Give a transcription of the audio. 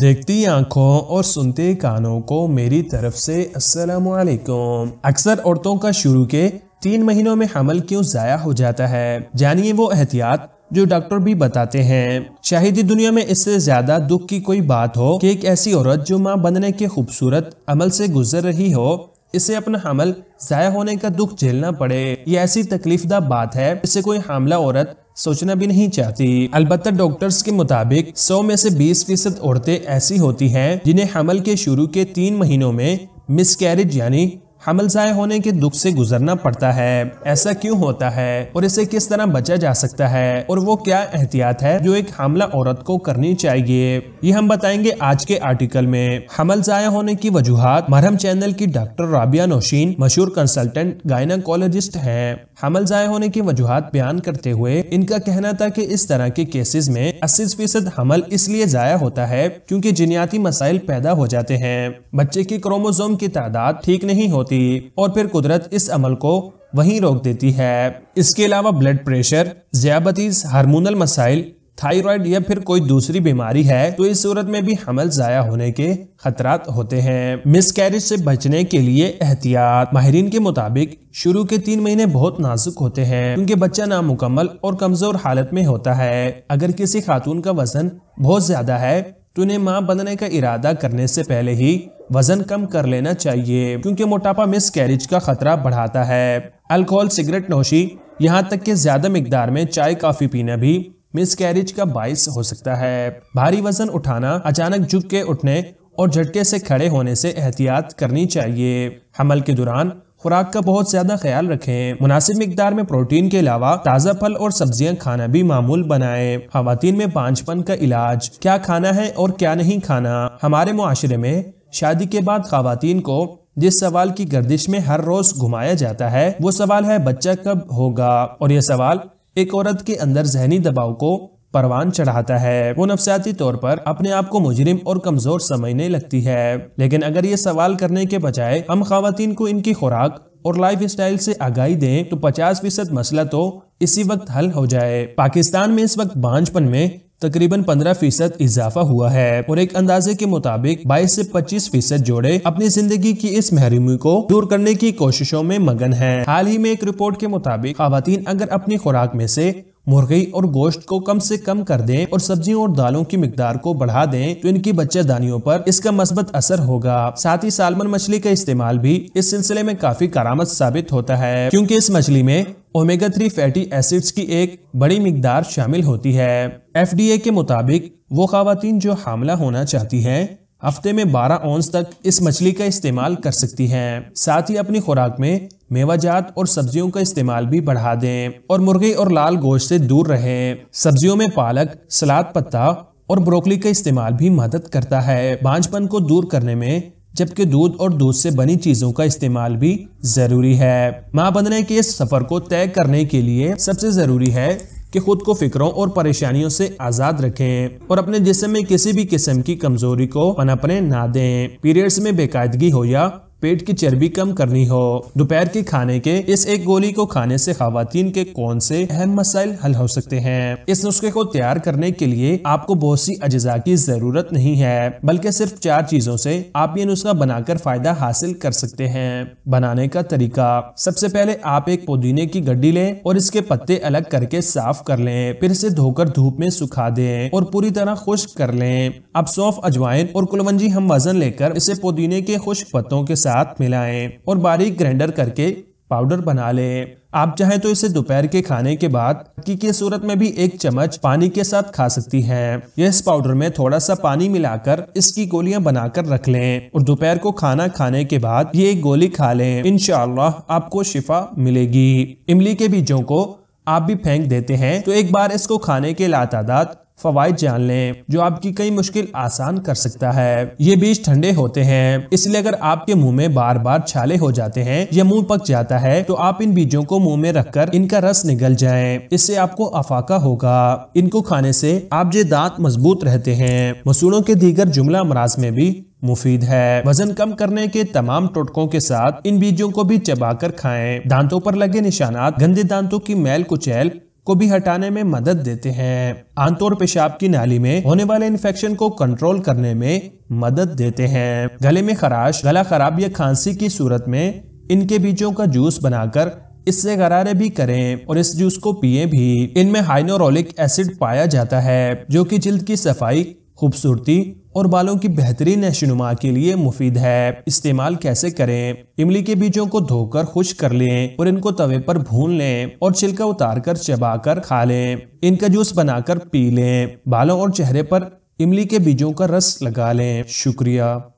देखती आंखों और सुनते कानों को मेरी तरफ से अस्सलाम वालेकुम अक्सर औरतों का शुरू के तीन महीनों में हमल क्यों जाया हो जाता है जानिए वो एहतियात जो डॉक्टर भी बताते हैं ही दुनिया में इससे ज्यादा दुख की कोई बात हो कि एक ऐसी औरत जो माँ बनने के खूबसूरत अमल से गुजर रही हो इसे अपना हमल जाया होने का दुख झेलना पड़े ये ऐसी तकलीफदा बात है इससे कोई हमला औरत सोचना भी नहीं चाहती अलबत्त डॉक्टर्स के मुताबिक 100 में से 20 फीसद औरतें ऐसी होती हैं जिन्हें हमल के शुरू के तीन महीनों में मिसकैरेज यानी हमल ज़ाय होने के दुख से गुजरना पड़ता है ऐसा क्यों होता है और इसे किस तरह बचा जा सकता है और वो क्या एहतियात है जो एक हमला औरत को करनी चाहिए ये हम बताएंगे आज के आर्टिकल में हमल ज़ाय होने की वजूहत मरहम चैनल की डॉक्टर राबिया नौशीन मशहूर कंसल्टेंट गायनाकोलॉजिस्ट हैं हमल ज़ाय होने की वजूहत बयान करते हुए इनका कहना था कि इस तरह के केसेस में अस्सी फीसद हमल इसलिए ज़ाया होता है क्योंकि जिनियाती मसाइल पैदा हो जाते हैं बच्चे की क्रोमोजोम की तादाद ठीक नहीं होती होती और फिर कुदरत इस अमल को वहीं रोक देती है इसके अलावा ब्लड प्रेशर जयाबतीस हार्मोनल मसाइल थायराइड या फिर कोई दूसरी बीमारी है तो इस सूरत में भी हमल जाया होने के खतरात होते हैं मिस कैरिज से बचने के लिए एहतियात माहरीन के मुताबिक शुरू के तीन महीने बहुत नाजुक होते हैं उनके बच्चा नामुकम्मल और कमजोर हालत में होता है अगर किसी खातून का वजन बहुत ज्यादा है तुम्हें माँ बनने का इरादा करने से पहले ही वजन कम कर लेना चाहिए क्योंकि मोटापा मिस कैरिज का खतरा बढ़ाता है अल्कोहल सिगरेट नोशी यहाँ तक के ज्यादा मकदार में चाय काफी पीना भी मिस कैरिज का बायस हो सकता है भारी वजन उठाना अचानक झुक के उठने और झटके से खड़े होने से एहतियात करनी चाहिए हमल के दौरान खुराक का बहुत ज्यादा ख्याल रखें मुनासिब मकदार में प्रोटीन के अलावा ताज़ा फल और सब्जियां खाना भी मामूल बनाएं खातन में पांचपन का इलाज क्या खाना है और क्या नहीं खाना हमारे माशरे में शादी के बाद खातन को जिस सवाल की गर्दिश में हर रोज घुमाया जाता है वो सवाल है बच्चा कब होगा और यह सवाल एक औरत के अंदर जहनी दबाव को परवान चढ़ाता है वो नफसियाती तौर पर अपने आप को मुजरिम और कमजोर समझने लगती है लेकिन अगर ये सवाल करने के बजाय हम खातन को इनकी खुराक और लाइफ स्टाइल से आगाही दें तो 50 फीसद मसला तो इसी वक्त हल हो जाए पाकिस्तान में इस वक्त बांझपन में तकरीबन 15 फीसद इजाफा हुआ है और एक अंदाजे के मुताबिक 22 से 25 फीसद जोड़े अपनी जिंदगी की इस महरूमी को दूर करने की कोशिशों में मगन हैं। हाल ही में एक रिपोर्ट के मुताबिक खातन अगर अपनी खुराक में से मुर्गी और गोश्त को कम से कम कर दें और सब्जियों और दालों की मकदार को बढ़ा दें तो इनकी बच्चेदानियों पर इसका मस्बत असर होगा साथ ही सालमन मछली का इस्तेमाल भी इस सिलसिले में काफी करामद साबित होता है क्योंकि इस मछली में ओमेगा थ्री फैटी एसिड्स की एक बड़ी मकदार शामिल होती है एफ के मुताबिक वो खातन जो हामला होना चाहती है हफ्ते में 12 ओंस तक इस मछली का इस्तेमाल कर सकती हैं साथ ही अपनी खुराक में मेवाजात और सब्जियों का इस्तेमाल भी बढ़ा दें और मुर्गी और लाल गोश्त से दूर रहें सब्जियों में पालक सलाद पत्ता और ब्रोकली का इस्तेमाल भी मदद करता है बांझपन को दूर करने में जबकि दूध और दूध से बनी चीजों का इस्तेमाल भी जरूरी है माँ बनने के इस सफर को तय करने के लिए सबसे जरूरी है कि खुद को फिक्रों और परेशानियों से आजाद रखें और अपने जिसम में किसी भी किस्म की कमजोरी को पनपने ना दें पीरियड्स में बेकायदगी हो या पेट की चर्बी कम करनी हो दोपहर के खाने के इस एक गोली को खाने से खातन के कौन से अहम मसाइल हल हो सकते हैं इस नुस्खे को तैयार करने के लिए आपको बहुत सी अज्जा की जरूरत नहीं है बल्कि सिर्फ चार चीजों से आप ये नुस्खा बनाकर फायदा हासिल कर सकते हैं बनाने का तरीका सबसे पहले आप एक पुदीने की गड्डी लें और इसके पत्ते अलग करके साफ कर लें फिर इसे धोकर धूप में सुखा दें और पूरी तरह खुश्क कर लें अब सौफ अजवाइन और कुलवंजी हम वजन लेकर इसे पुदीने के खुश्क पत्तों के साथ साथ मिलाएं और बारीक ग्राइंडर करके पाउडर बना लें आप चाहें तो इसे दोपहर के खाने के बाद की, सूरत में भी एक चम्मच पानी के साथ खा सकती हैं। यह इस पाउडर में थोड़ा सा पानी मिलाकर इसकी गोलियां बनाकर रख लें और दोपहर को खाना खाने के बाद ये एक गोली खा लें इनशाला आपको शिफा मिलेगी इमली के बीजों को आप भी फेंक देते हैं तो एक बार इसको खाने के लाता फवायद जान लें जो आपकी कई मुश्किल आसान कर सकता है ये बीज ठंडे होते हैं इसलिए अगर आपके मुंह में बार बार छाले हो जाते हैं या मुंह पक जाता है तो आप इन बीजों को मुंह में रखकर इनका रस निकल जाए इससे आपको अफाका होगा इनको खाने से आप जे दांत मजबूत रहते हैं मसूड़ों के दीगर जुमला अमराज में भी मुफीद है वजन कम करने के तमाम टोटकों के साथ इन बीजों को भी चबाकर खाएं दांतों पर लगे निशानात गंदे दांतों की मैल कुचैल को भी हटाने में मदद देते हैं आमतौर पेशाब की नाली में होने वाले इन्फेक्शन को कंट्रोल करने में मदद देते हैं गले में खराश गला खराब या खांसी की सूरत में इनके बीजों का जूस बनाकर इससे गरारे भी करें और इस जूस को पिए भी इनमें हाइनोरोलिक एसिड पाया जाता है जो कि जिल्द की सफाई खूबसूरती और बालों की बेहतरीन नशोनुमा के लिए मुफीद है इस्तेमाल कैसे करें इमली के बीजों को धोकर खुश कर लें और इनको तवे पर भून लें और छिलका उतारकर चबाकर खा लें इनका जूस बनाकर पी लें बालों और चेहरे पर इमली के बीजों का रस लगा लें शुक्रिया